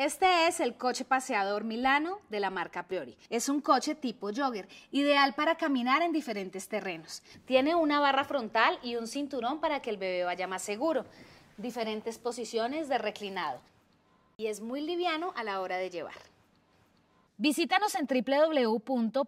Este es el coche paseador Milano de la marca Priori. Es un coche tipo jogger, ideal para caminar en diferentes terrenos. Tiene una barra frontal y un cinturón para que el bebé vaya más seguro. Diferentes posiciones de reclinado. Y es muy liviano a la hora de llevar. Visítanos en www.priori.com.co.